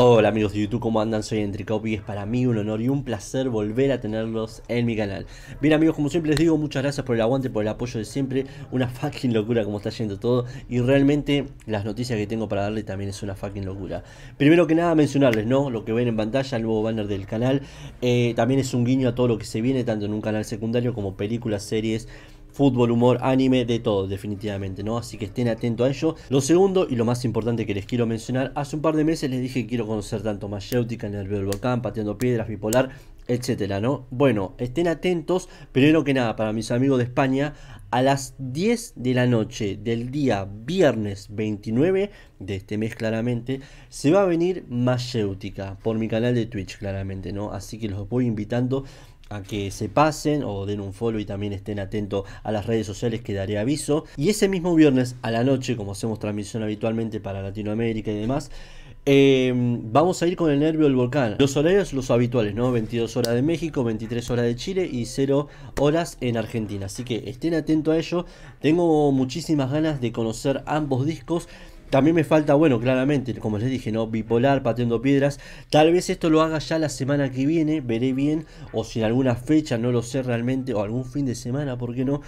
Hola amigos de YouTube, ¿cómo andan? Soy Entricop y es para mí un honor y un placer volver a tenerlos en mi canal. Bien amigos, como siempre les digo, muchas gracias por el aguante, por el apoyo de siempre. Una fucking locura como está yendo todo y realmente las noticias que tengo para darle también es una fucking locura. Primero que nada mencionarles, ¿no? Lo que ven en pantalla, el nuevo banner del canal. Eh, también es un guiño a todo lo que se viene, tanto en un canal secundario como películas, series fútbol, humor, anime, de todo, definitivamente, ¿no? Así que estén atentos a ello. Lo segundo y lo más importante que les quiero mencionar, hace un par de meses les dije que quiero conocer tanto Mayéutica en el del volcán, pateando piedras, bipolar, etcétera, ¿no? Bueno, estén atentos, primero que nada, para mis amigos de España, a las 10 de la noche del día viernes 29 de este mes claramente, se va a venir Mayéutica por mi canal de Twitch claramente, ¿no? Así que los voy invitando a que se pasen o den un follow y también estén atentos a las redes sociales que daré aviso. Y ese mismo viernes a la noche, como hacemos transmisión habitualmente para Latinoamérica y demás, em, vamos a ir con el nervio del volcán. Los horarios, los habituales, ¿no? 22 horas de México, 23 horas de Chile y 0 horas en Argentina. Así que estén atentos a ello. Tengo muchísimas ganas de conocer ambos discos. También me falta, bueno, claramente, como les dije, ¿no? Bipolar, pateando piedras. Tal vez esto lo haga ya la semana que viene, veré bien. O si en alguna fecha, no lo sé realmente, o algún fin de semana, ¿por qué no?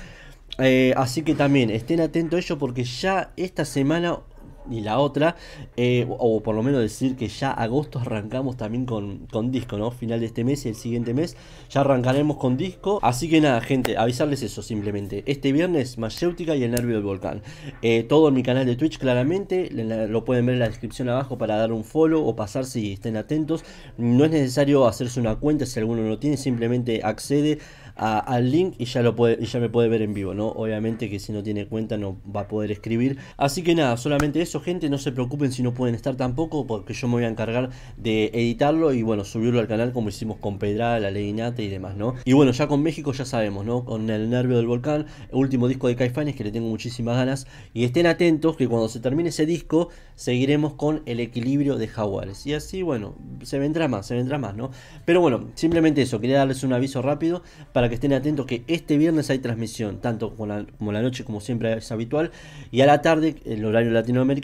Eh, así que también estén atentos a ello porque ya esta semana y la otra, eh, o, por lo menos decir que ya agosto arrancamos también con, disco, ¿no? Final de este mes y el siguiente mes ya arrancaremos con disco. Así que nada, gente, avisarles eso simplemente. Este viernes, Mayéutica y el Nervio del Volcán. Eh, todo en mi canal de Twitch, claramente. lo pueden ver en la descripción abajo para dar un follow o pasar si estén atentos. No es necesario hacerse una cuenta si alguno no tiene, simplemente accede al link y ya, lo puede, y ya me puede ver en vivo, ¿no? Obviamente que si no tiene cuenta no va a poder escribir. Así que nada, solamente eso eso, gente, no se preocupen si no pueden estar tampoco, porque yo me voy a encargar de editarlo y bueno, subirlo al canal como hicimos con Pedra, Pedral, Aleinate y demás, ¿no? Y bueno, ya con México ya sabemos, ¿no? Con el nervio del volcán, último disco de Caifanes que le tengo muchísimas ganas. Y estén atentos que cuando se termine ese disco, seguiremos con el equilibrio de Jaguares. Y así, bueno, se vendrá más, se vendrá más, ¿no? Pero bueno, simplemente eso, quería darles un aviso rápido para que estén atentos que este viernes hay transmisión, tanto como la, noche como siempre es habitual, y a la tarde, el horario Latinoamérica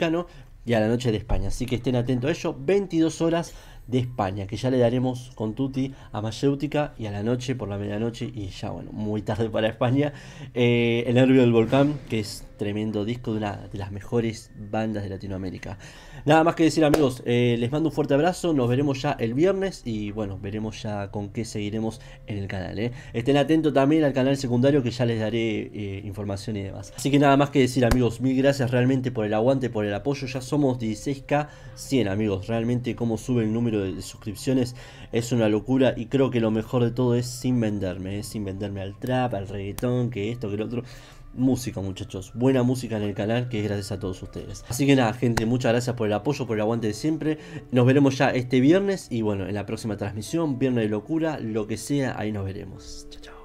y a la noche de España. Así que estén atentos a ello. 22 horas de España, que ya le daremos con Tuti a Mayéutica y a la noche, por la medianoche, y ya, bueno, muy tarde para España. Eh, el nervio del volcán, que es tremendo disco de una de las mejores bandas de Latinoamérica. Nada más que decir amigos, eh, les mando un fuerte abrazo, nos veremos ya el viernes y bueno, veremos ya con qué seguiremos en el canal. Eh. Estén atentos también al canal secundario que ya les daré eh, información y demás. Así que nada más que decir amigos, mil gracias realmente por el aguante, por el apoyo, ya somos 16k 100 amigos, realmente cómo sube el número de, suscripciones es una locura y creo que lo mejor de todo es sin venderme, sin venderme al trap, al reggaetón, que esto, que lo otro música, muchachos. Buena música en el canal, que es gracias a todos ustedes. Así que nada, gente, muchas gracias por el apoyo, por el aguante de siempre. Nos veremos ya este viernes y bueno, en la próxima transmisión, viernes de locura, lo que sea, ahí nos veremos. Chao, chao.